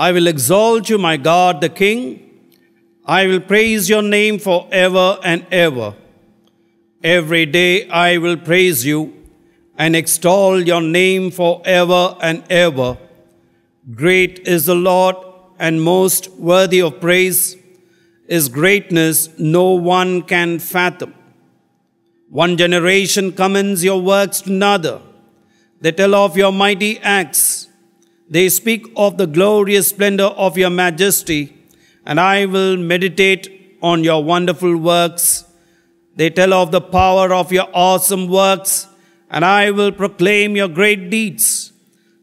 I will exalt you, my God, the King. I will praise your name forever and ever. Every day I will praise you and extol your name forever and ever. Great is the Lord and most worthy of praise. His greatness no one can fathom. One generation commends your works to another. They tell of your mighty acts. They speak of the glorious splendor of your majesty, and I will meditate on your wonderful works. They tell of the power of your awesome works, and I will proclaim your great deeds.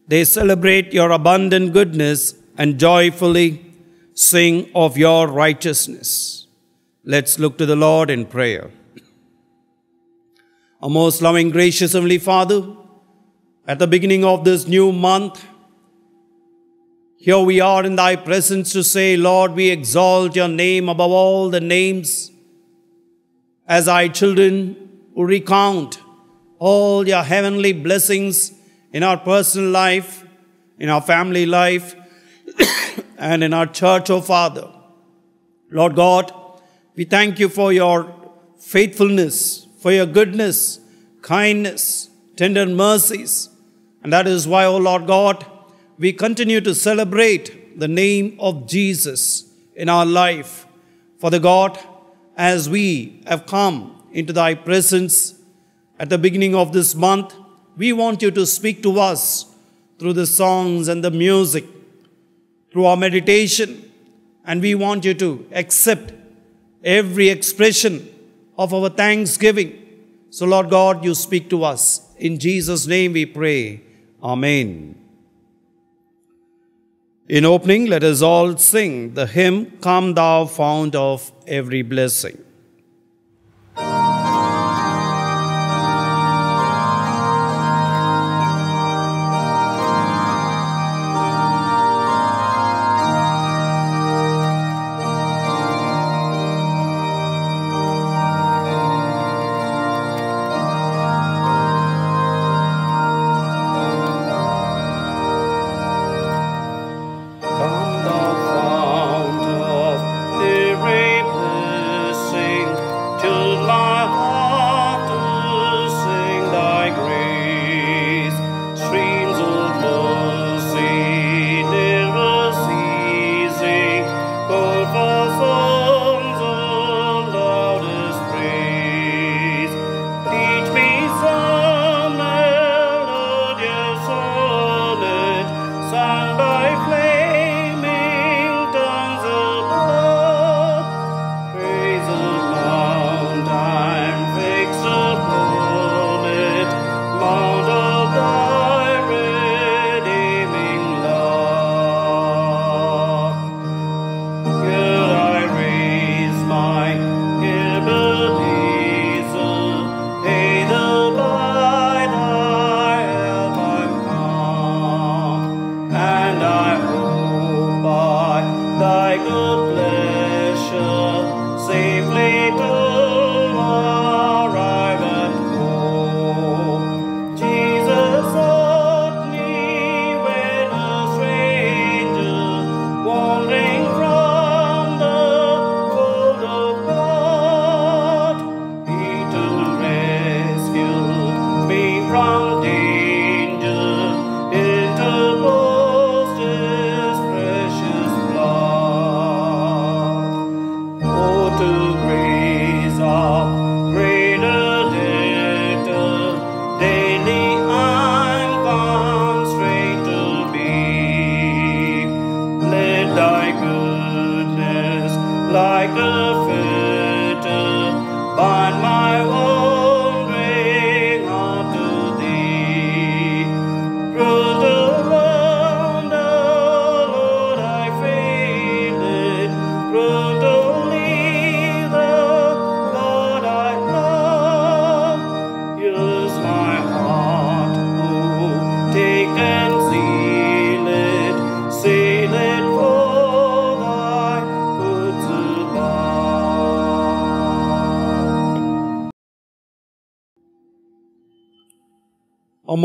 They celebrate your abundant goodness and joyfully sing of your righteousness. Let's look to the Lord in prayer. O most loving, gracious Heavenly Father, at the beginning of this new month, here we are in thy presence to say, Lord, we exalt your name above all the names. As our children recount all your heavenly blessings in our personal life, in our family life, and in our church, O oh Father. Lord God, we thank you for your faithfulness, for your goodness, kindness, tender mercies. And that is why, O oh Lord God, we continue to celebrate the name of Jesus in our life. For the God, as we have come into thy presence at the beginning of this month, we want you to speak to us through the songs and the music, through our meditation, and we want you to accept every expression of our thanksgiving. So, Lord God, you speak to us. In Jesus' name we pray. Amen. In opening, let us all sing the hymn, Come Thou Fount of Every Blessing.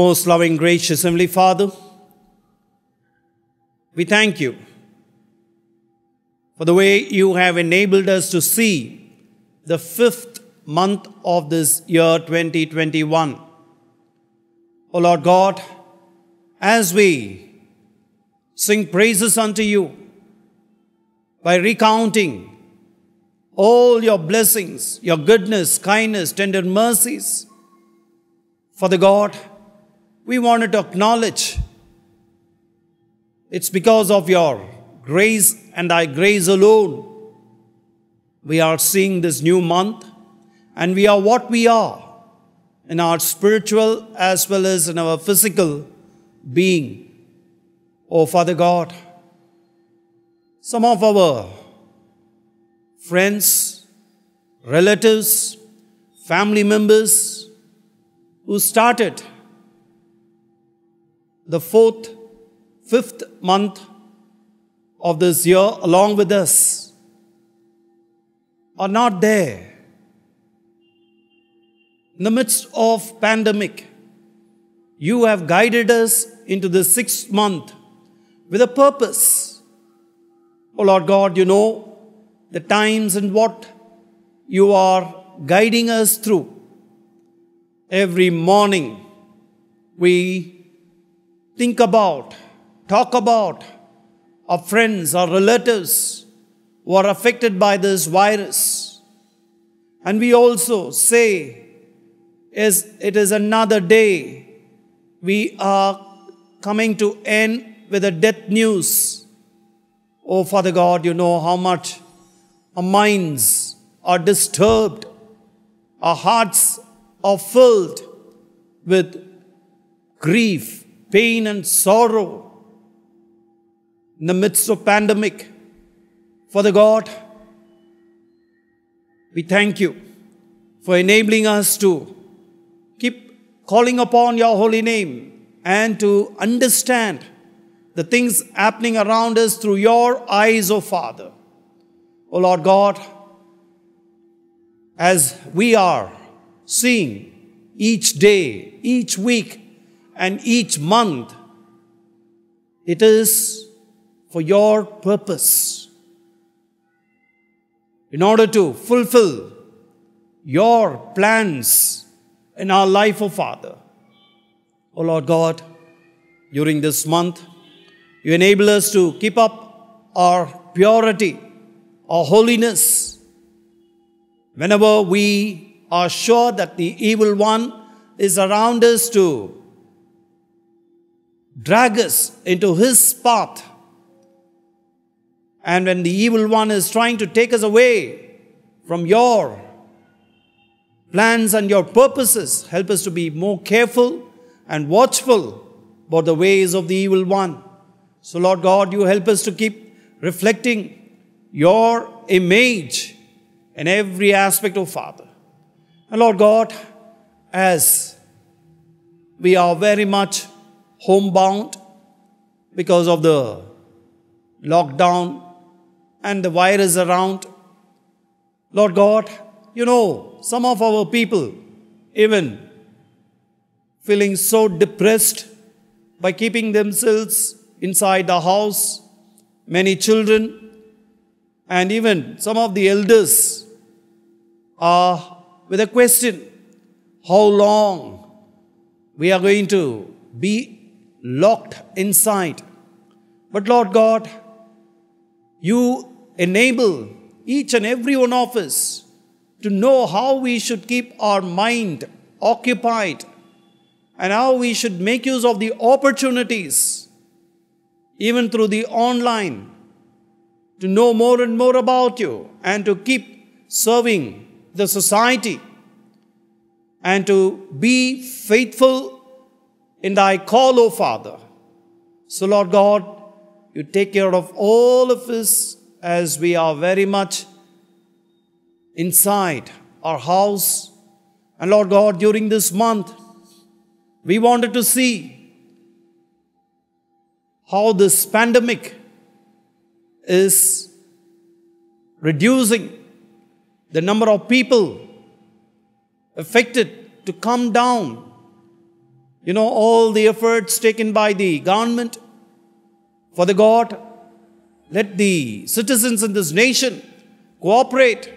most loving, gracious Heavenly Father, we thank you for the way you have enabled us to see the fifth month of this year 2021. O Lord God, as we sing praises unto you by recounting all your blessings, your goodness, kindness, tender mercies, for the God we wanted to acknowledge it's because of your grace and thy grace alone. We are seeing this new month and we are what we are in our spiritual as well as in our physical being. Oh, Father God, some of our friends, relatives, family members who started the fourth, fifth month of this year along with us are not there. In the midst of pandemic, you have guided us into the sixth month with a purpose. Oh Lord God, you know the times and what you are guiding us through. Every morning we think about, talk about, our friends, our relatives who are affected by this virus. And we also say, is it is another day. We are coming to end with the death news. Oh, Father God, you know how much our minds are disturbed, our hearts are filled with grief pain and sorrow in the midst of pandemic for the god we thank you for enabling us to keep calling upon your holy name and to understand the things happening around us through your eyes o oh father o oh lord god as we are seeing each day each week and each month it is for your purpose in order to fulfill your plans in our life, O oh Father. O oh Lord God, during this month, you enable us to keep up our purity, our holiness. Whenever we are sure that the evil one is around us to drag us into his path. And when the evil one is trying to take us away from your plans and your purposes, help us to be more careful and watchful about the ways of the evil one. So, Lord God, you help us to keep reflecting your image in every aspect of Father. And Lord God, as we are very much homebound because of the lockdown and the virus around. Lord God, you know, some of our people even feeling so depressed by keeping themselves inside the house, many children, and even some of the elders are with a question how long we are going to be locked inside. But Lord God, you enable each and every one of us to know how we should keep our mind occupied and how we should make use of the opportunities, even through the online, to know more and more about you and to keep serving the society and to be faithful in thy call, O Father. So, Lord God, you take care of all of us as we are very much inside our house. And Lord God, during this month, we wanted to see how this pandemic is reducing the number of people affected to come down you know, all the efforts taken by the government for the God. Let the citizens in this nation cooperate,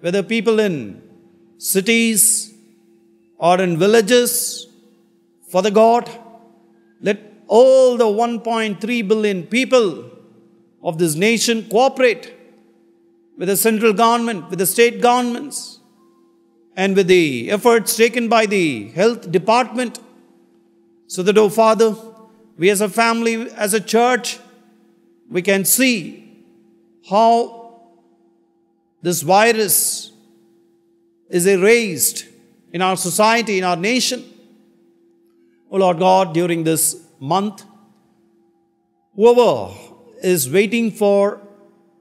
whether people in cities or in villages, for the God. Let all the 1.3 billion people of this nation cooperate with the central government, with the state governments, and with the efforts taken by the health department so that, oh Father, we as a family, as a church, we can see how this virus is erased in our society, in our nation. Oh Lord God, during this month, whoever is waiting for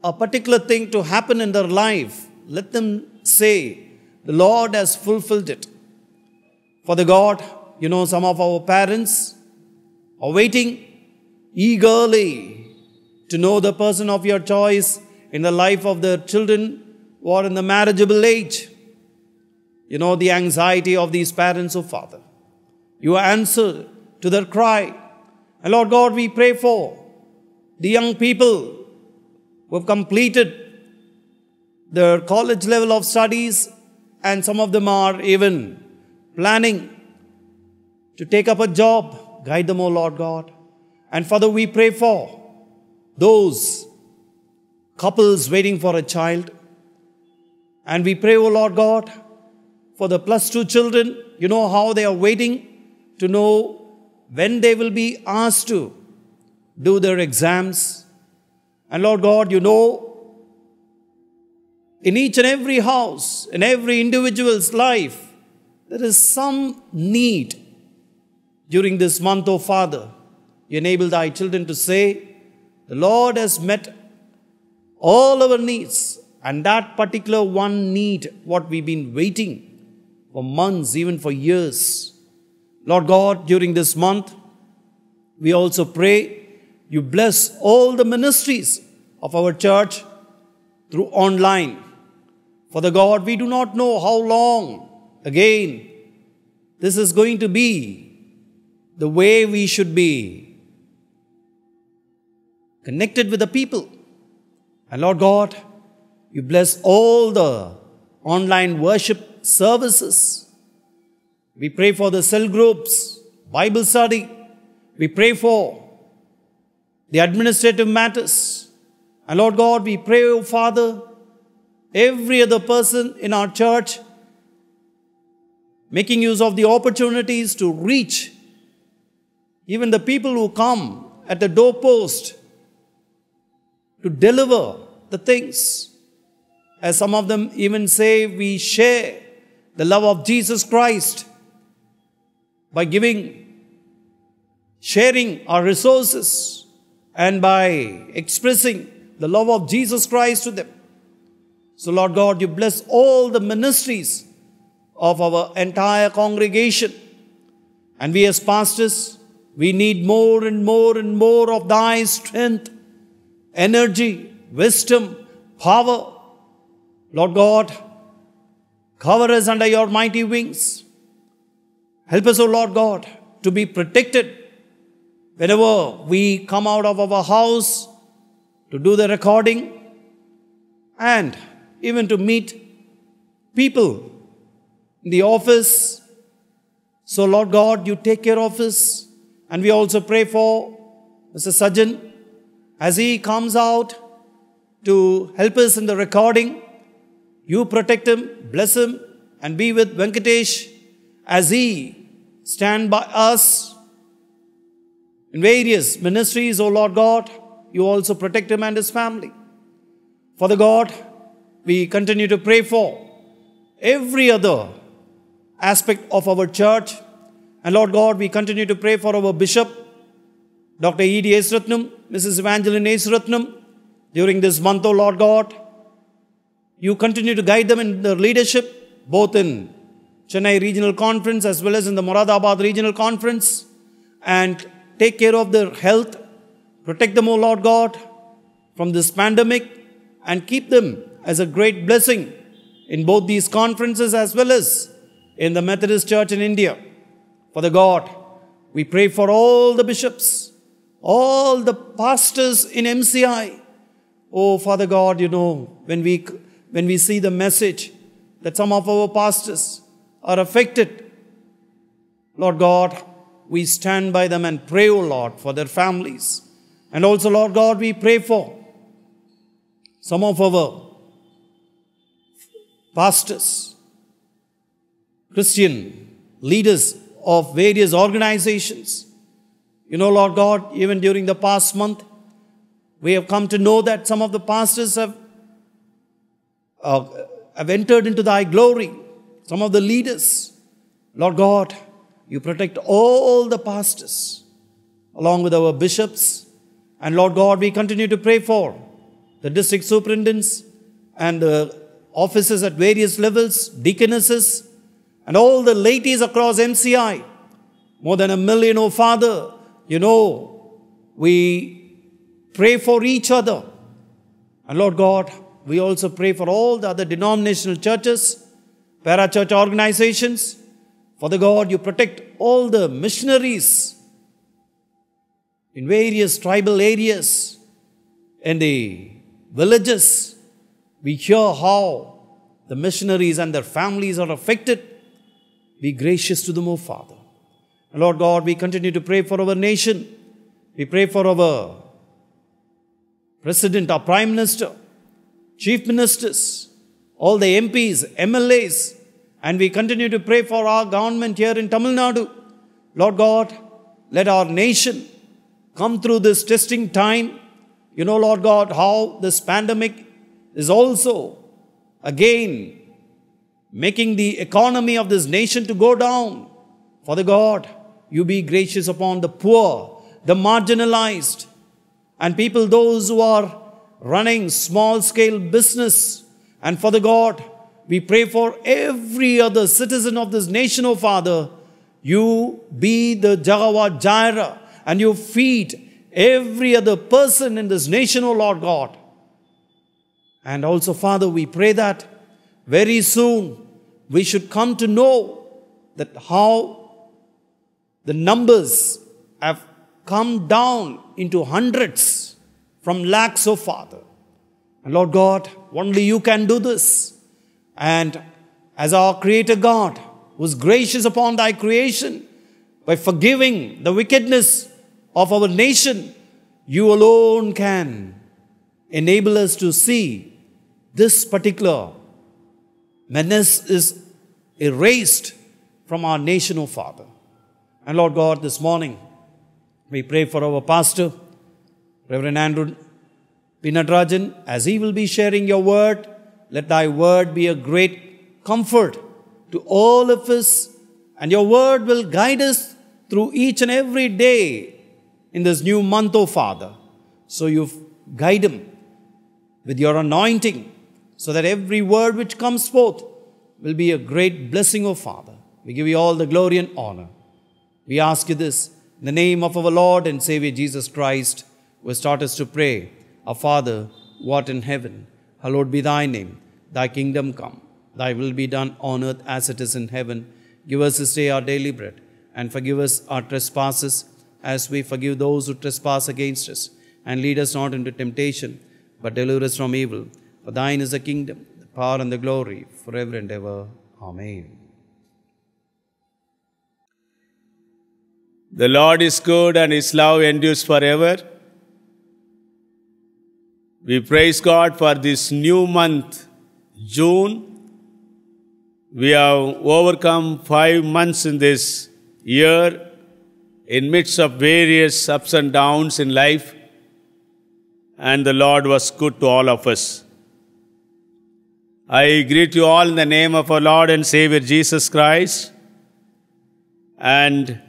a particular thing to happen in their life, let them say, The Lord has fulfilled it. For the God you know, some of our parents are waiting eagerly to know the person of your choice in the life of their children or in the marriageable age. You know the anxiety of these parents, O oh Father. You answer to their cry. And Lord God, we pray for the young people who have completed their college level of studies, and some of them are even planning to take up a job. Guide them, O Lord God. And Father, we pray for those couples waiting for a child. And we pray, O Lord God, for the plus two children. You know how they are waiting to know when they will be asked to do their exams. And Lord God, you know, in each and every house, in every individual's life, there is some need during this month, O Father, you enable thy children to say, The Lord has met all our needs, and that particular one need, what we've been waiting for months, even for years. Lord God, during this month, we also pray you bless all the ministries of our church through online. For the God, we do not know how long again this is going to be the way we should be connected with the people. And Lord God, you bless all the online worship services. We pray for the cell groups, Bible study. We pray for the administrative matters. And Lord God, we pray, O oh Father, every other person in our church making use of the opportunities to reach even the people who come at the doorpost to deliver the things. As some of them even say, we share the love of Jesus Christ by giving, sharing our resources, and by expressing the love of Jesus Christ to them. So, Lord God, you bless all the ministries of our entire congregation. And we as pastors, we need more and more and more of thy strength, energy, wisdom, power. Lord God, cover us under your mighty wings. Help us, O Lord God, to be protected whenever we come out of our house to do the recording and even to meet people in the office. So, Lord God, you take care of us. And we also pray for Mr. Sajjan as he comes out to help us in the recording. You protect him, bless him, and be with Venkatesh as he stand by us in various ministries, O Lord God. You also protect him and his family. For the God, we continue to pray for every other aspect of our church and Lord God, we continue to pray for our Bishop, Dr. E.D. Esratnam, Mrs. Evangeline Esratnam, during this month, O oh Lord God. You continue to guide them in their leadership, both in Chennai Regional Conference as well as in the Moradabad Regional Conference, and take care of their health. Protect them, O oh Lord God, from this pandemic, and keep them as a great blessing in both these conferences as well as in the Methodist Church in India for the God. We pray for all the bishops, all the pastors in MCI. Oh, Father God, you know, when we, when we see the message that some of our pastors are affected, Lord God, we stand by them and pray, O oh Lord, for their families. And also, Lord God, we pray for some of our pastors, Christian leaders of various organizations. You know, Lord God, even during the past month, we have come to know that some of the pastors have, uh, have entered into thy glory, some of the leaders. Lord God, you protect all the pastors along with our bishops. And Lord God, we continue to pray for the district superintendents and the offices at various levels, deaconesses, and all the ladies across MCI, more than a million, oh Father, you know, we pray for each other. And Lord God, we also pray for all the other denominational churches, para church organizations. Father God, you protect all the missionaries in various tribal areas and the villages. We hear how the missionaries and their families are affected be gracious to them, O Father. Lord God, we continue to pray for our nation. We pray for our President, our Prime Minister, Chief Ministers, all the MPs, MLAs, and we continue to pray for our government here in Tamil Nadu. Lord God, let our nation come through this testing time. You know, Lord God, how this pandemic is also again making the economy of this nation to go down. Father God, you be gracious upon the poor, the marginalized, and people, those who are running small scale business. And Father God, we pray for every other citizen of this nation, O oh Father. You be the Jagawa Jaira and you feed every other person in this nation, O oh Lord God. And also, Father, we pray that very soon we should come to know that how the numbers have come down into hundreds from lakhs so Father. And Lord God, only you can do this. And as our Creator God, was gracious upon thy creation, by forgiving the wickedness of our nation, you alone can enable us to see this particular Menace is erased from our nation, O Father. And Lord God, this morning, we pray for our pastor, Reverend Andrew Pinadrajan, as he will be sharing your word, let thy word be a great comfort to all of us, and your word will guide us through each and every day in this new month, O Father. So you guide him with your anointing so that every word which comes forth will be a great blessing, O Father. We give you all the glory and honor. We ask you this in the name of our Lord and Savior Jesus Christ, who has taught us to pray, Our Father, what in heaven, hallowed be thy name, thy kingdom come, thy will be done on earth as it is in heaven. Give us this day our daily bread, and forgive us our trespasses, as we forgive those who trespass against us. And lead us not into temptation, but deliver us from evil. For thine is the kingdom, the power, and the glory, forever and ever. Amen. The Lord is good and his love endures forever. We praise God for this new month, June. We have overcome five months in this year in midst of various ups and downs in life and the Lord was good to all of us. I greet you all in the name of our Lord and Savior Jesus Christ. And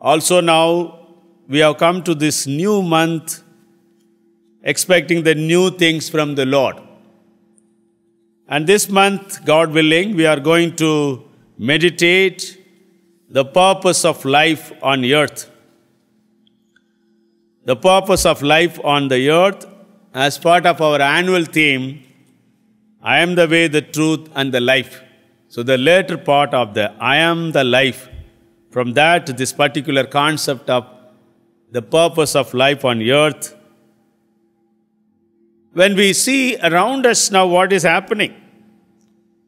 also now we have come to this new month expecting the new things from the Lord. And this month, God willing, we are going to meditate the purpose of life on earth. The purpose of life on the earth as part of our annual theme I am the way, the truth, and the life. So the later part of the I am the life, from that this particular concept of the purpose of life on earth. When we see around us now what is happening,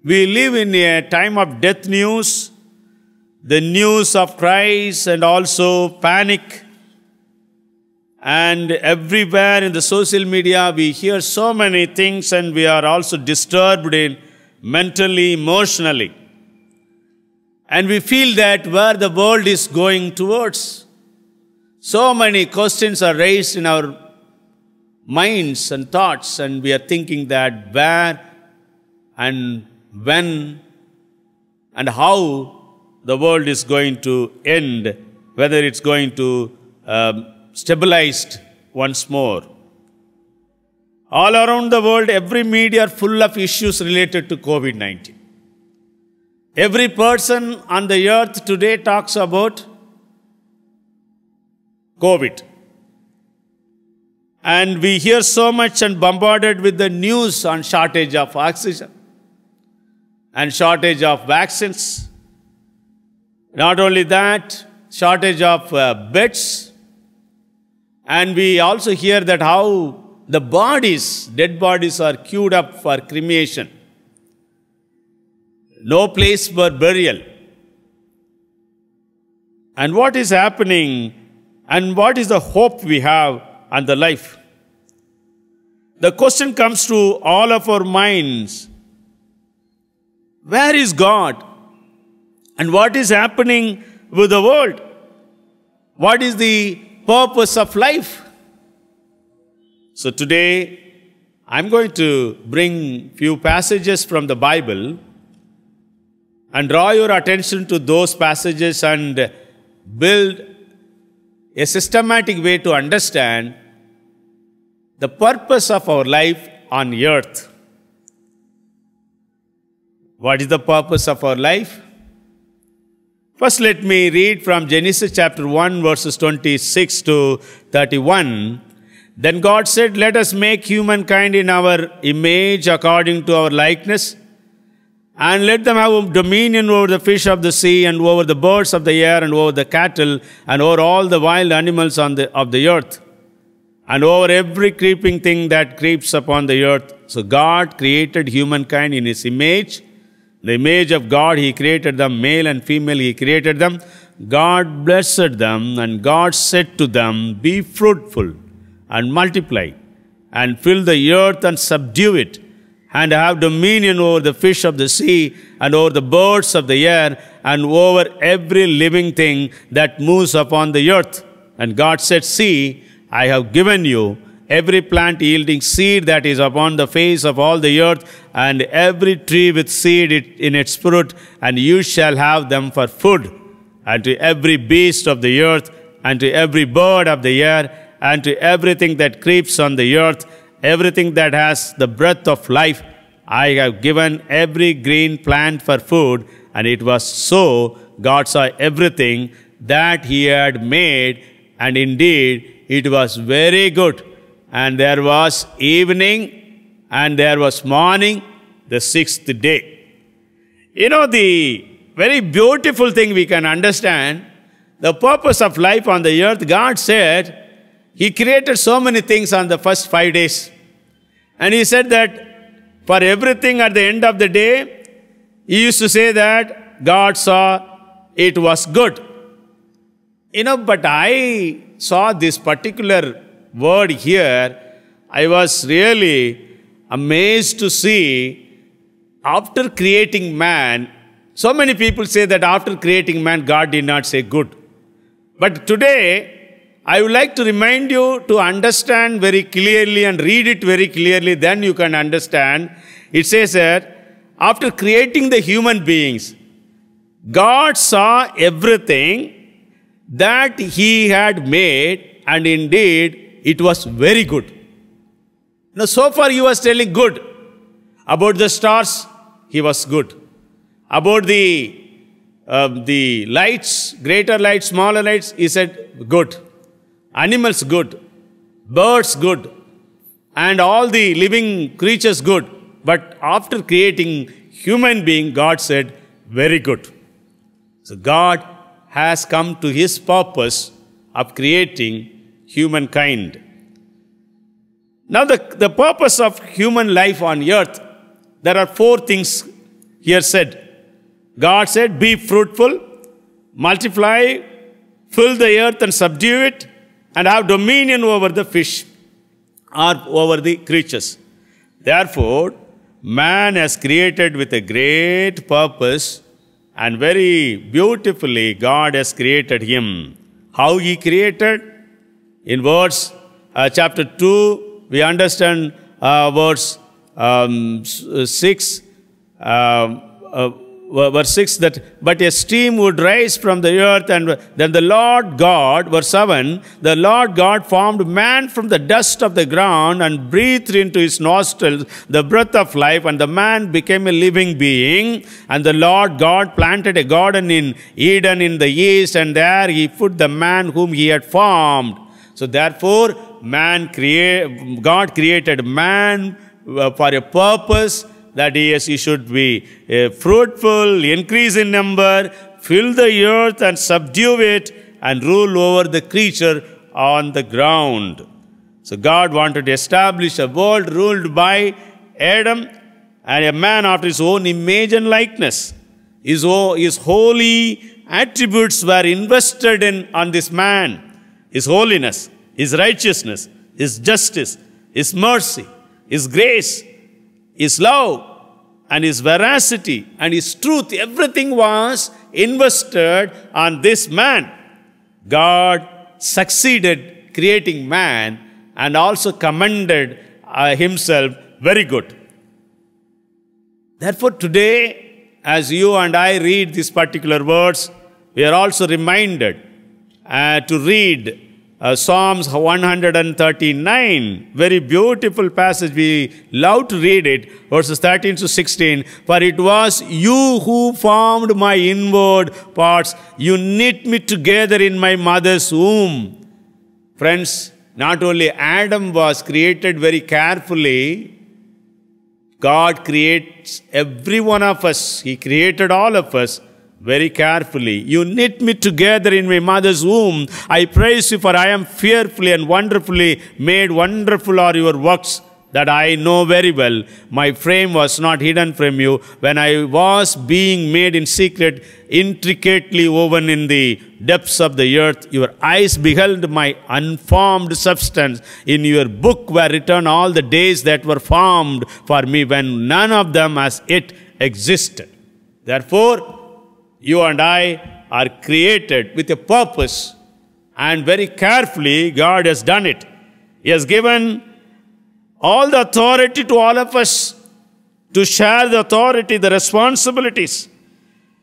we live in a time of death news, the news of Christ and also panic, and everywhere in the social media, we hear so many things and we are also disturbed in mentally, emotionally. And we feel that where the world is going towards. So many questions are raised in our minds and thoughts and we are thinking that where and when and how the world is going to end, whether it's going to um, stabilized once more. All around the world, every media are full of issues related to COVID 19. Every person on the earth today talks about COVID. And we hear so much and bombarded with the news on shortage of oxygen and shortage of vaccines. Not only that, shortage of uh, beds and we also hear that how the bodies, dead bodies, are queued up for cremation. No place for burial. And what is happening, and what is the hope we have and the life? The question comes to all of our minds where is God? And what is happening with the world? What is the purpose of life. So today, I'm going to bring few passages from the Bible and draw your attention to those passages and build a systematic way to understand the purpose of our life on earth. What is the purpose of our life? First, let me read from Genesis chapter 1, verses 26 to 31. Then God said, Let us make humankind in our image according to our likeness, and let them have dominion over the fish of the sea, and over the birds of the air, and over the cattle, and over all the wild animals on the, of the earth, and over every creeping thing that creeps upon the earth. So God created humankind in his image the image of God, He created them, male and female, He created them. God blessed them, and God said to them, Be fruitful and multiply, and fill the earth and subdue it, and have dominion over the fish of the sea, and over the birds of the air, and over every living thing that moves upon the earth. And God said, See, I have given you every plant yielding seed that is upon the face of all the earth, and every tree with seed in its fruit, and you shall have them for food. And to every beast of the earth, and to every bird of the air, and to everything that creeps on the earth, everything that has the breath of life, I have given every green plant for food. And it was so God saw everything that He had made, and indeed it was very good and there was evening, and there was morning, the sixth day. You know, the very beautiful thing we can understand, the purpose of life on the earth, God said, He created so many things on the first five days. And He said that for everything at the end of the day, He used to say that God saw it was good. You know, but I saw this particular word here, I was really amazed to see after creating man, so many people say that after creating man, God did not say good. But today, I would like to remind you to understand very clearly and read it very clearly, then you can understand. It says that after creating the human beings, God saw everything that He had made, and indeed it was very good. Now, so far he was telling good. About the stars, he was good. About the, uh, the lights, greater lights, smaller lights, he said good. Animals, good. Birds, good. And all the living creatures, good. But after creating human being, God said, very good. So God has come to his purpose of creating humankind. Now, the, the purpose of human life on earth, there are four things here said. God said, Be fruitful, multiply, fill the earth and subdue it, and have dominion over the fish or over the creatures. Therefore, man has created with a great purpose and very beautifully God has created him. How he created? In verse uh, chapter 2, we understand uh, verse um, uh, 6, um, uh, verse 6 that, but a stream would rise from the earth, and then the Lord God, verse 7, the Lord God formed man from the dust of the ground and breathed into his nostrils the breath of life, and the man became a living being. And the Lord God planted a garden in Eden in the east, and there he put the man whom he had formed. So therefore, man create, God created man uh, for a purpose that he, he should be uh, fruitful, increase in number, fill the earth and subdue it, and rule over the creature on the ground. So God wanted to establish a world ruled by Adam and a man after his own image and likeness. His, his holy attributes were invested in on this man. His holiness, His righteousness, His justice, His mercy, His grace, His love, and His veracity and His truth. Everything was invested on this man. God succeeded creating man and also commended uh, Himself very good. Therefore, today, as you and I read these particular words, we are also reminded uh, to read uh, Psalms 139, very beautiful passage. We love to read it, verses 13 to 16. For it was you who formed my inward parts. You knit me together in my mother's womb. Friends, not only Adam was created very carefully, God creates every one of us. He created all of us very carefully. You knit me together in my mother's womb. I praise you, for I am fearfully and wonderfully made. Wonderful are your works that I know very well. My frame was not hidden from you when I was being made in secret, intricately woven in the depths of the earth. Your eyes beheld my unformed substance. In your book were written all the days that were formed for me when none of them has yet existed. Therefore, you and I are created with a purpose, and very carefully, God has done it. He has given all the authority to all of us to share the authority, the responsibilities.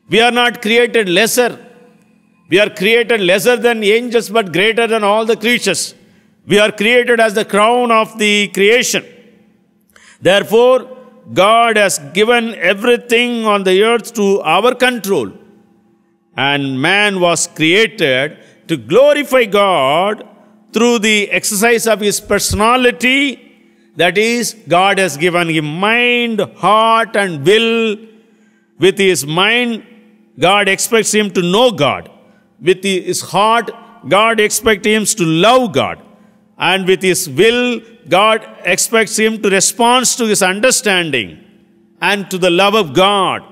We are not created lesser. We are created lesser than angels, but greater than all the creatures. We are created as the crown of the creation. Therefore, God has given everything on the earth to our control and man was created to glorify God through the exercise of his personality. That is, God has given him mind, heart, and will. With his mind, God expects him to know God. With his heart, God expects him to love God. And with his will, God expects him to respond to his understanding and to the love of God.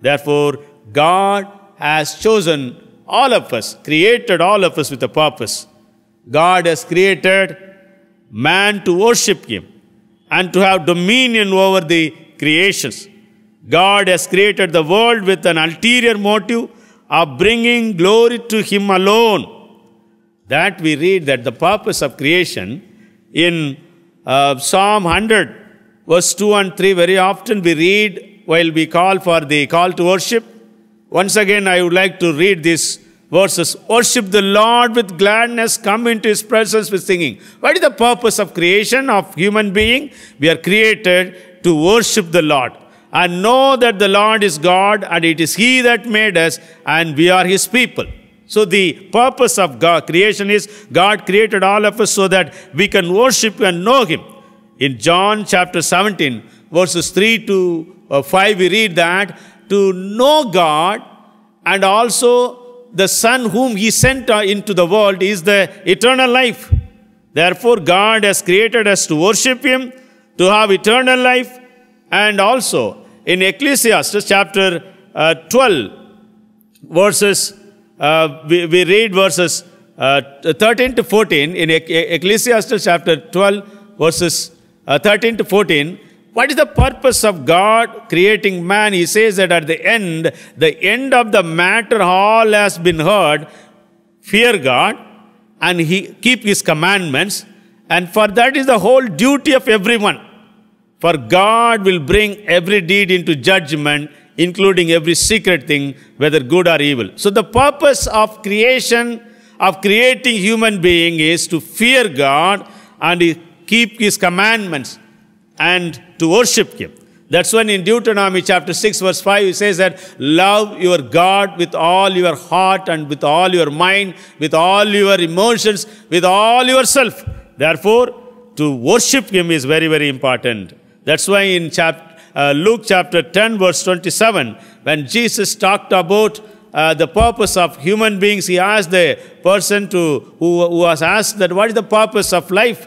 Therefore, God has chosen all of us, created all of us with a purpose. God has created man to worship Him and to have dominion over the creations. God has created the world with an ulterior motive of bringing glory to Him alone. That we read that the purpose of creation in uh, Psalm 100, verse 2 and 3, very often we read while we call for the call to worship once again, I would like to read these verses. Worship the Lord with gladness, come into his presence with singing. What is the purpose of creation of human being? We are created to worship the Lord and know that the Lord is God and it is he that made us and we are his people. So the purpose of God, creation is God created all of us so that we can worship and know him. In John chapter 17, verses 3 to uh, 5, we read that, to know God and also the Son whom He sent uh, into the world is the eternal life. Therefore, God has created us to worship Him, to have eternal life, and also in Ecclesiastes chapter uh, 12, verses, uh, we, we, read verses uh, 13 to 14. In Ecclesiastes chapter 12, verses uh, 13 to 14, what is the purpose of God creating man? He says that at the end, the end of the matter all has been heard. Fear God and he, keep his commandments. And for that is the whole duty of everyone. For God will bring every deed into judgment, including every secret thing, whether good or evil. So the purpose of creation, of creating human being is to fear God and keep his commandments and to worship Him. That's when in Deuteronomy chapter 6, verse 5, he says that love your God with all your heart and with all your mind, with all your emotions, with all yourself. Therefore, to worship Him is very, very important. That's why in chap uh, Luke chapter 10, verse 27, when Jesus talked about uh, the purpose of human beings, he asked the person to, who, who was asked that, what is the purpose of life?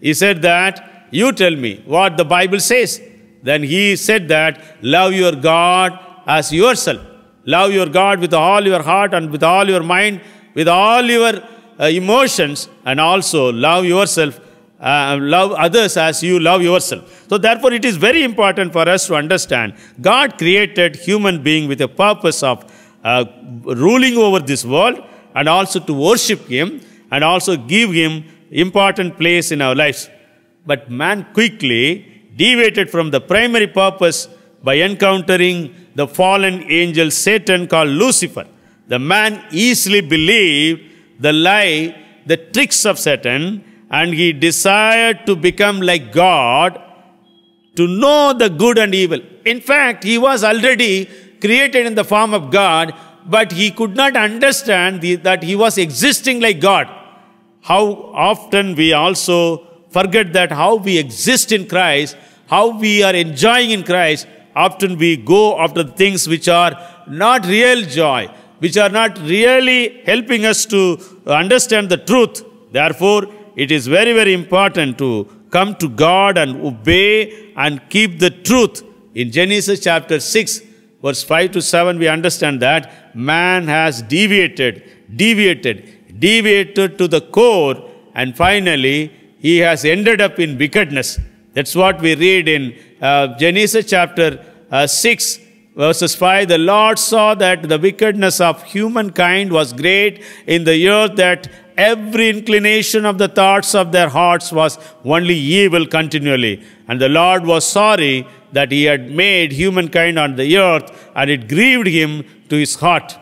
He said that you tell me what the Bible says. Then he said that, love your God as yourself. Love your God with all your heart and with all your mind, with all your uh, emotions, and also love yourself, uh, love others as you love yourself. So therefore, it is very important for us to understand God created human being with a purpose of uh, ruling over this world and also to worship Him and also give Him important place in our lives but man quickly deviated from the primary purpose by encountering the fallen angel Satan called Lucifer. The man easily believed the lie, the tricks of Satan, and he desired to become like God, to know the good and evil. In fact, he was already created in the form of God, but he could not understand the, that he was existing like God. How often we also forget that how we exist in Christ, how we are enjoying in Christ, often we go after things which are not real joy, which are not really helping us to understand the truth. Therefore, it is very, very important to come to God and obey and keep the truth. In Genesis chapter 6, verse 5 to 7, we understand that man has deviated, deviated, deviated to the core, and finally, he has ended up in wickedness. That's what we read in uh, Genesis chapter uh, 6, verses 5. The Lord saw that the wickedness of humankind was great in the earth, that every inclination of the thoughts of their hearts was only evil continually. And the Lord was sorry that he had made humankind on the earth, and it grieved him to his heart.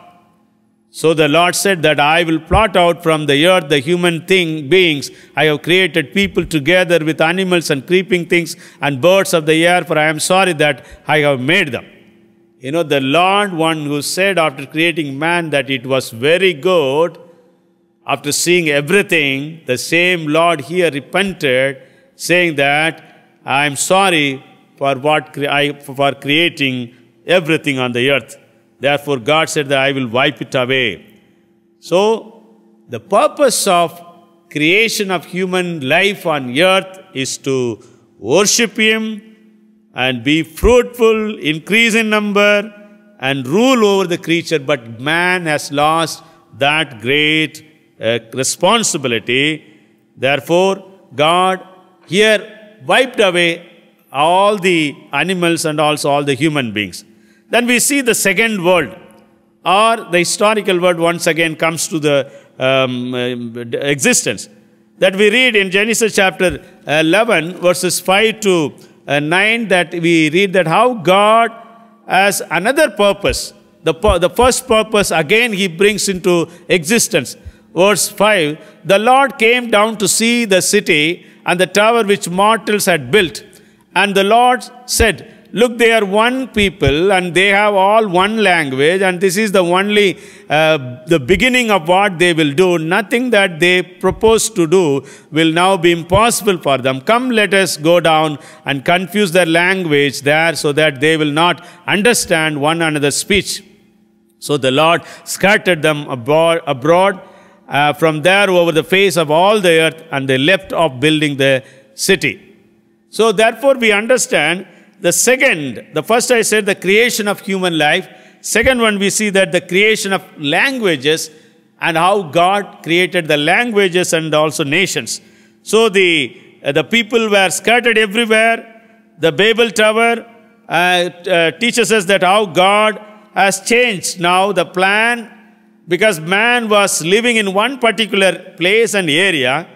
So the Lord said that I will plot out from the earth the human thing, beings. I have created people together with animals and creeping things and birds of the air, for I am sorry that I have made them. You know, the Lord, one who said after creating man that it was very good, after seeing everything, the same Lord here repented, saying that I am sorry for, what, I for creating everything on the earth. Therefore, God said that I will wipe it away. So, the purpose of creation of human life on earth is to worship Him and be fruitful, increase in number, and rule over the creature. But man has lost that great uh, responsibility. Therefore, God here wiped away all the animals and also all the human beings. Then we see the second world, or the historical world once again comes to the um, uh, existence. That we read in Genesis chapter uh, 11, verses 5 to uh, 9, that we read that how God has another purpose. The, the first purpose again he brings into existence. Verse 5 The Lord came down to see the city and the tower which mortals had built. And the Lord said, Look, they are one people and they have all one language, and this is the only uh, the beginning of what they will do. Nothing that they propose to do will now be impossible for them. Come, let us go down and confuse their language there so that they will not understand one another's speech. So the Lord scattered them abroad, abroad uh, from there over the face of all the earth, and they left off building the city. So, therefore, we understand the second, the first I said the creation of human life. Second one, we see that the creation of languages and how God created the languages and also nations. So the, uh, the people were scattered everywhere. The Babel Tower uh, uh, teaches us that how God has changed now the plan because man was living in one particular place and area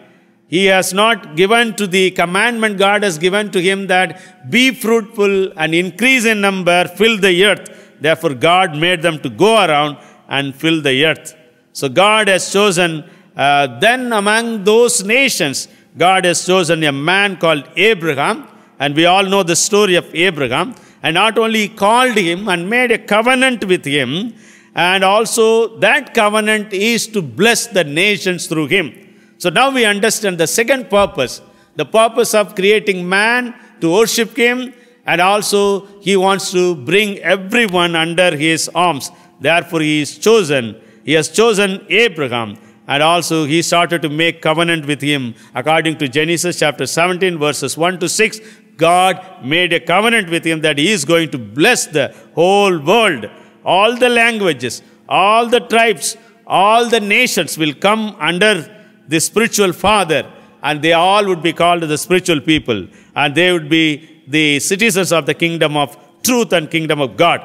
he has not given to the commandment God has given to him that be fruitful and increase in number, fill the earth. Therefore, God made them to go around and fill the earth. So, God has chosen, uh, then among those nations, God has chosen a man called Abraham. And we all know the story of Abraham. And not only called him and made a covenant with him, and also that covenant is to bless the nations through him. So now we understand the second purpose, the purpose of creating man to worship him, and also he wants to bring everyone under his arms. Therefore, he is chosen. He has chosen Abraham. And also he started to make covenant with him. According to Genesis chapter 17 verses 1 to 6, God made a covenant with him that he is going to bless the whole world. All the languages, all the tribes, all the nations will come under the spiritual father, and they all would be called the spiritual people, and they would be the citizens of the kingdom of truth and kingdom of God.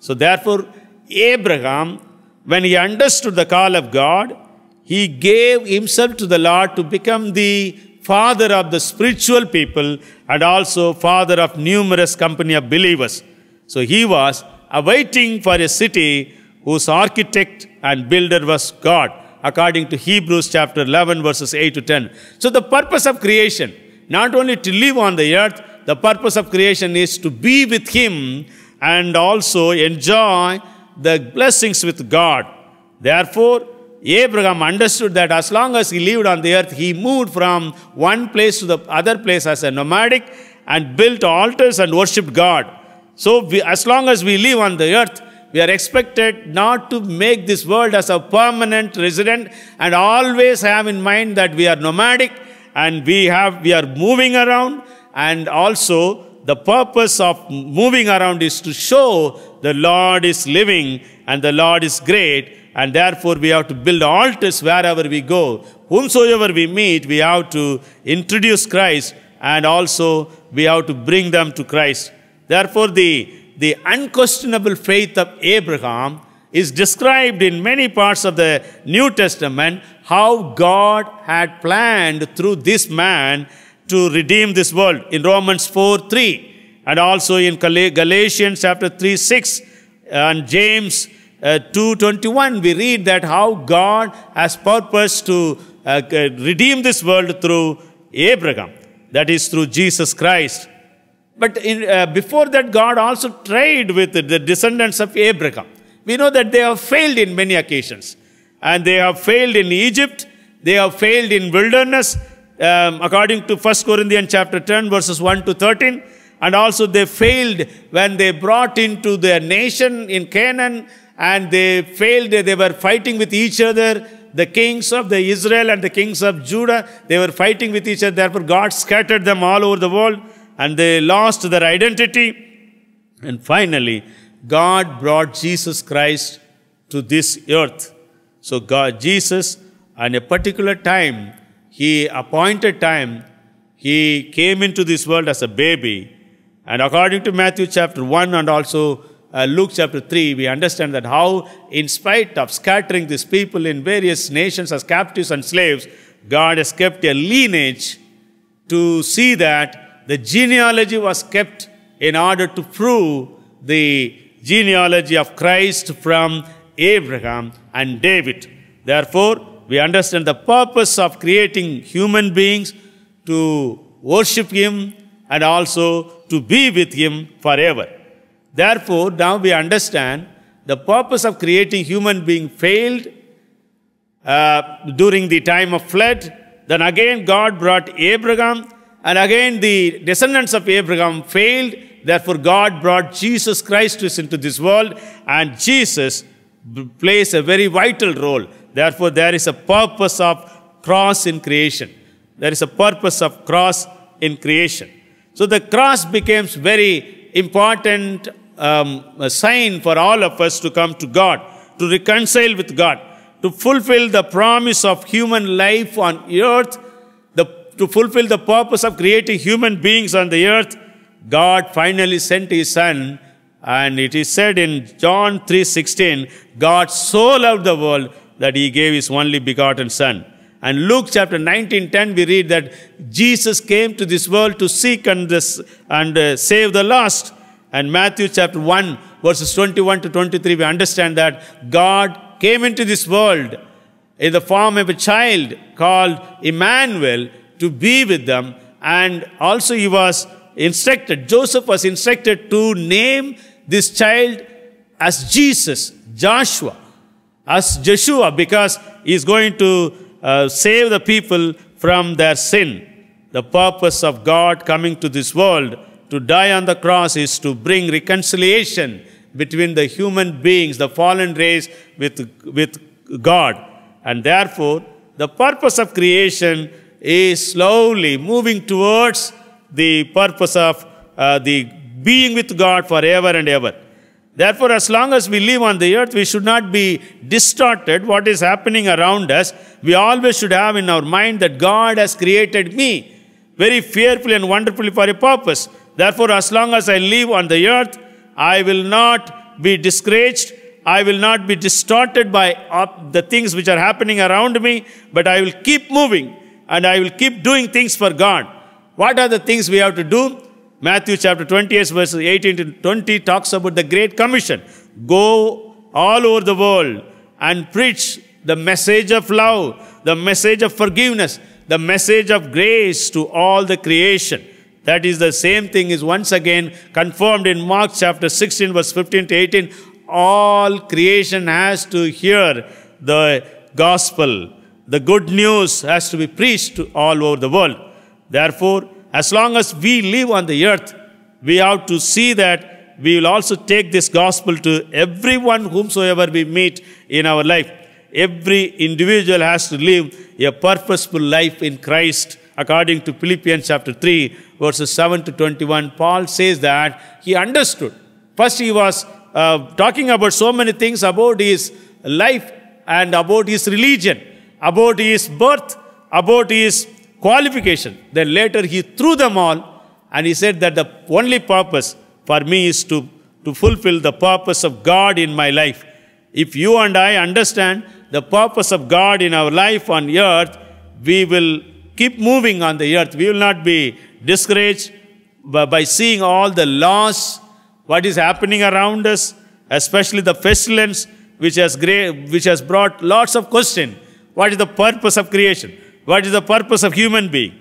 So, therefore, Abraham, when he understood the call of God, he gave himself to the Lord to become the father of the spiritual people and also father of numerous company of believers. So he was awaiting for a city whose architect and builder was God according to Hebrews chapter 11, verses 8 to 10. So, the purpose of creation, not only to live on the earth, the purpose of creation is to be with Him and also enjoy the blessings with God. Therefore, Abraham understood that as long as he lived on the earth, he moved from one place to the other place as a nomadic and built altars and worshipped God. So, we, as long as we live on the earth, we are expected not to make this world as a permanent resident and always have in mind that we are nomadic and we, have, we are moving around and also the purpose of moving around is to show the Lord is living and the Lord is great and therefore we have to build altars wherever we go. Whomsoever we meet, we have to introduce Christ and also we have to bring them to Christ. Therefore, the the unquestionable faith of Abraham is described in many parts of the New Testament how God had planned through this man to redeem this world in Romans 4 3 and also in Galatians chapter 3 6 and James uh, 2:21 we read that how God has purposed to uh, redeem this world through Abraham that is through Jesus Christ but in, uh, before that, God also tried with the descendants of Abraham. We know that they have failed in many occasions. And they have failed in Egypt. They have failed in wilderness. Um, according to 1 Corinthians chapter 10, verses 1 to 13. And also they failed when they brought into their nation in Canaan. And they failed. They were fighting with each other. The kings of the Israel and the kings of Judah, they were fighting with each other. Therefore, God scattered them all over the world and they lost their identity. And finally, God brought Jesus Christ to this earth. So God, Jesus, at a particular time, he appointed time, he came into this world as a baby. And according to Matthew chapter 1 and also uh, Luke chapter 3, we understand that how, in spite of scattering these people in various nations as captives and slaves, God has kept a lineage to see that the genealogy was kept in order to prove the genealogy of Christ from Abraham and David. Therefore, we understand the purpose of creating human beings to worship Him and also to be with Him forever. Therefore, now we understand the purpose of creating human being failed uh, during the time of flood. Then again, God brought Abraham and again, the descendants of Abraham failed. Therefore, God brought Jesus Christ into this world, and Jesus plays a very vital role. Therefore, there is a purpose of cross in creation. There is a purpose of cross in creation. So the cross becomes very important um, sign for all of us to come to God, to reconcile with God, to fulfill the promise of human life on earth to fulfill the purpose of creating human beings on the earth, God finally sent his son. And it is said in John 3:16, God so loved the world that he gave his only begotten son. And Luke chapter 19:10 we read that Jesus came to this world to seek and, this, and uh, save the lost. And Matthew chapter 1 verses 21 to 23 we understand that God came into this world in the form of a child called Emmanuel to be with them. And also he was instructed, Joseph was instructed to name this child as Jesus, Joshua, as Joshua, because he is going to uh, save the people from their sin. The purpose of God coming to this world to die on the cross is to bring reconciliation between the human beings, the fallen race, with, with God. And therefore, the purpose of creation is slowly moving towards the purpose of uh, the being with God forever and ever. Therefore, as long as we live on the earth, we should not be distorted what is happening around us. We always should have in our mind that God has created me very fearfully and wonderfully for a purpose. Therefore, as long as I live on the earth, I will not be discouraged. I will not be distorted by uh, the things which are happening around me, but I will keep moving and I will keep doing things for God. What are the things we have to do? Matthew chapter 28, verses 18 to 20 talks about the Great Commission. Go all over the world and preach the message of love, the message of forgiveness, the message of grace to all the creation. That is the same thing is once again confirmed in Mark chapter 16, verse 15 to 18. All creation has to hear the gospel the good news has to be preached to all over the world. Therefore, as long as we live on the earth, we have to see that we will also take this gospel to everyone whomsoever we meet in our life. Every individual has to live a purposeful life in Christ. According to Philippians chapter 3, verses 7 to 21, Paul says that he understood. First, he was uh, talking about so many things about his life and about his religion about his birth, about his qualification. Then later he threw them all and he said that the only purpose for me is to, to fulfill the purpose of God in my life. If you and I understand the purpose of God in our life on earth, we will keep moving on the earth. We will not be discouraged by, by seeing all the loss, what is happening around us, especially the pestilence, which has, great, which has brought lots of question what is the purpose of creation? What is the purpose of human being?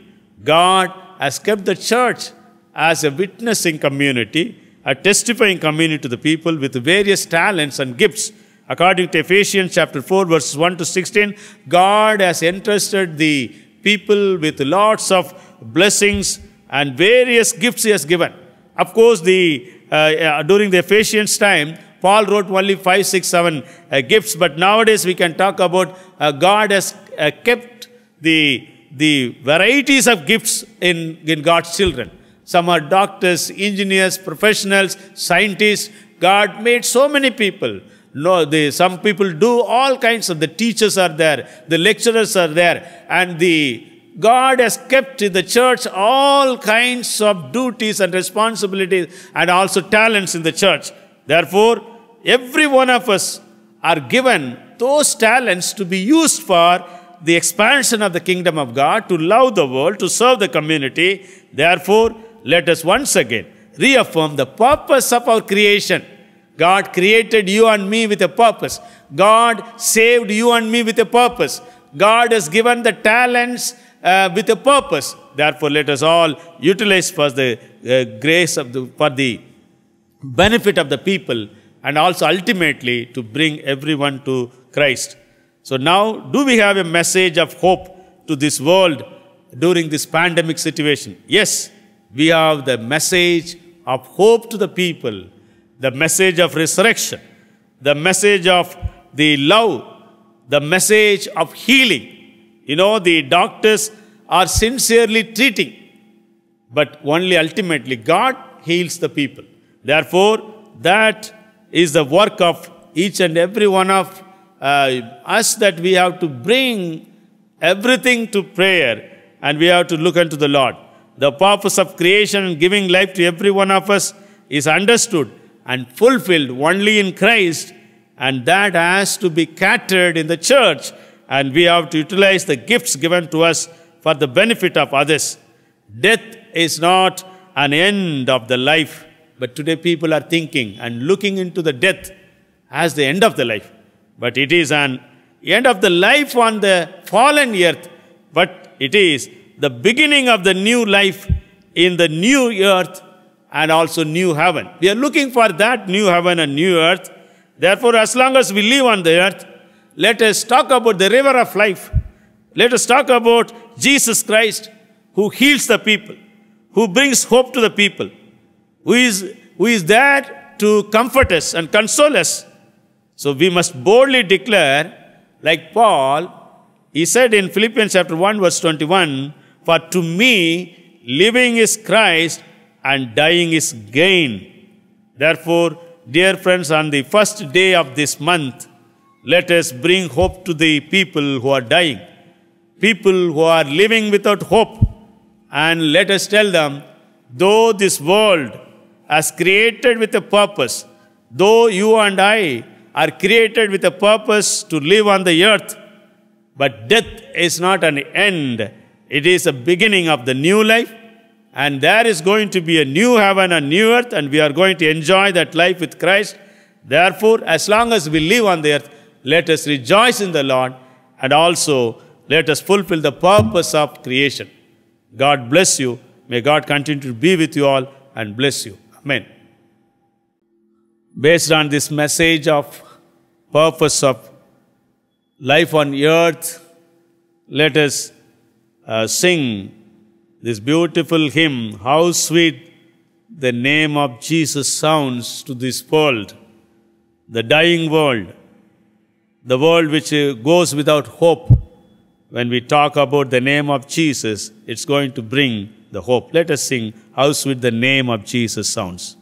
God has kept the church as a witnessing community, a testifying community to the people with various talents and gifts. According to Ephesians chapter 4, verses 1 to 16, God has entrusted the people with lots of blessings and various gifts he has given. Of course, the, uh, uh during the Ephesians time, Paul wrote only five, six, seven uh, gifts, but nowadays we can talk about uh, God has uh, kept the, the varieties of gifts in, in God's children. Some are doctors, engineers, professionals, scientists. God made so many people. No, the some people do all kinds of, the teachers are there, the lecturers are there, and the God has kept in the church all kinds of duties and responsibilities and also talents in the church. Therefore, every one of us are given those talents to be used for the expansion of the kingdom of God, to love the world, to serve the community. Therefore, let us once again reaffirm the purpose of our creation. God created you and me with a purpose. God saved you and me with a purpose. God has given the talents uh, with a purpose. Therefore, let us all utilize for the uh, grace of the, for the benefit of the people and also ultimately to bring everyone to Christ. So now, do we have a message of hope to this world during this pandemic situation? Yes, we have the message of hope to the people, the message of resurrection, the message of the love, the message of healing. You know, the doctors are sincerely treating, but only ultimately God heals the people. Therefore, that is the work of each and every one of uh, us that we have to bring everything to prayer and we have to look unto the Lord. The purpose of creation and giving life to every one of us is understood and fulfilled only in Christ and that has to be catered in the church and we have to utilize the gifts given to us for the benefit of others. Death is not an end of the life. But today people are thinking and looking into the death as the end of the life. But it is an end of the life on the fallen earth, but it is the beginning of the new life in the new earth and also new heaven. We are looking for that new heaven and new earth. Therefore, as long as we live on the earth, let us talk about the river of life. Let us talk about Jesus Christ who heals the people, who brings hope to the people, who is, who is there to comfort us and console us. So we must boldly declare, like Paul, he said in Philippians chapter 1 verse 21, For to me, living is Christ and dying is gain. Therefore, dear friends, on the first day of this month, let us bring hope to the people who are dying, people who are living without hope, and let us tell them, though this world as created with a purpose, though you and I are created with a purpose to live on the earth, but death is not an end. It is a beginning of the new life, and there is going to be a new heaven and new earth, and we are going to enjoy that life with Christ. Therefore, as long as we live on the earth, let us rejoice in the Lord, and also let us fulfill the purpose of creation. God bless you. May God continue to be with you all and bless you men. Based on this message of purpose of life on earth, let us uh, sing this beautiful hymn, How Sweet the Name of Jesus Sounds to This World, the Dying World, the world which uh, goes without hope. When we talk about the name of Jesus, it's going to bring the hope. Let us sing how sweet the name of Jesus sounds.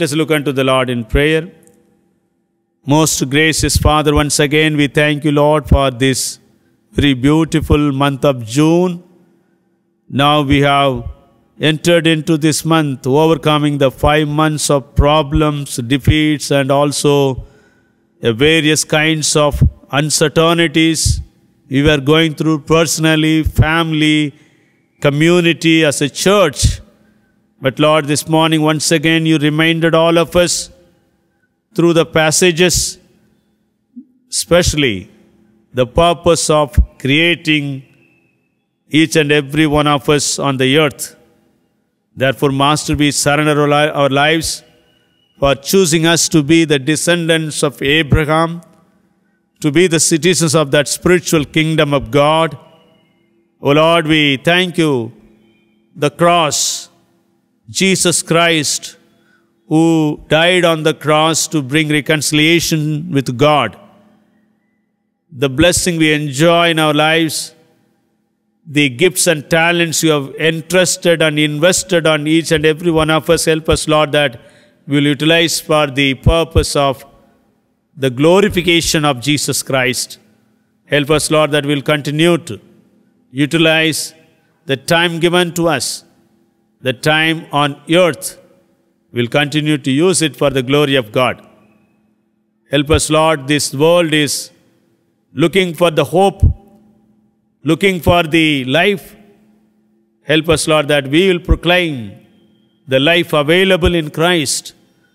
Let us look unto the Lord in prayer. Most gracious Father, once again we thank you, Lord, for this very beautiful month of June. Now we have entered into this month, overcoming the five months of problems, defeats, and also various kinds of uncertainties we were going through personally, family, community, as a church. But Lord, this morning, once again, you reminded all of us through the passages, especially the purpose of creating each and every one of us on the earth. Therefore, Master, we surrender our lives for choosing us to be the descendants of Abraham, to be the citizens of that spiritual kingdom of God. O oh Lord, we thank you. The cross Jesus Christ, who died on the cross to bring reconciliation with God. The blessing we enjoy in our lives, the gifts and talents you have entrusted and invested on each and every one of us, help us, Lord, that we will utilize for the purpose of the glorification of Jesus Christ. Help us, Lord, that we'll continue to utilize the time given to us the time on earth, we'll continue to use it for the glory of God. Help us, Lord, this world is looking for the hope, looking for the life. Help us, Lord, that we will proclaim the life available in Christ,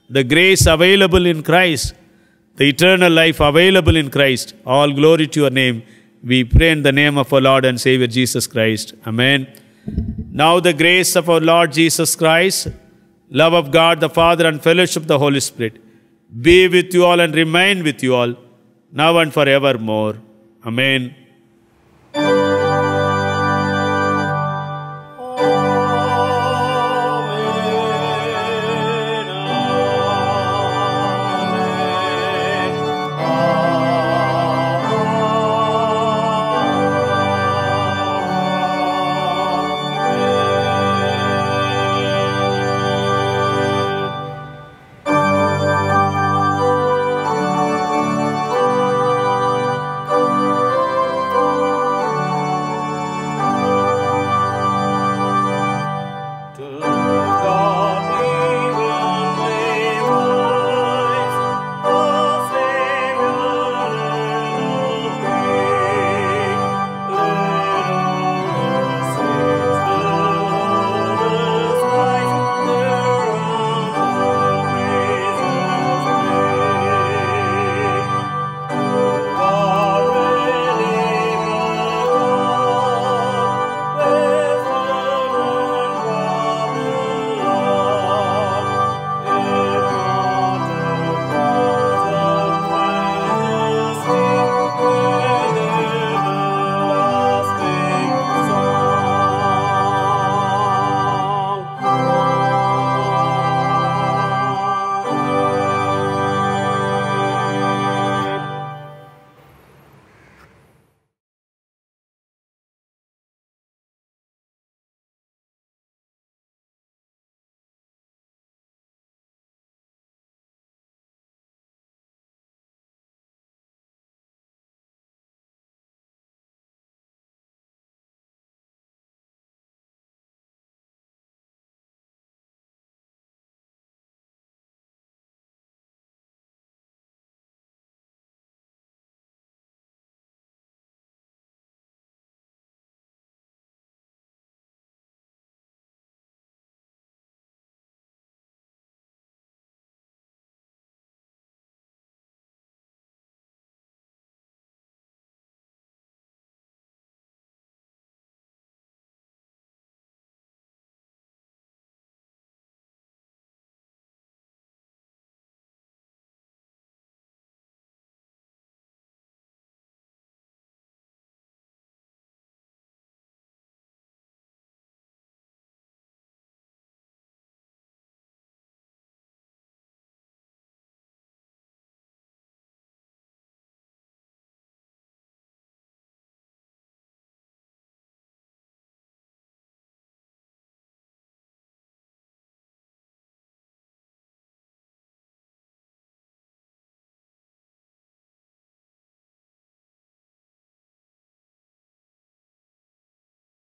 the grace available in Christ, the eternal life available in Christ. All glory to your name. We pray in the name of our Lord and Savior Jesus Christ. Amen. Now the grace of our Lord Jesus Christ, love of God the Father, and fellowship of the Holy Spirit be with you all and remain with you all, now and forevermore. Amen.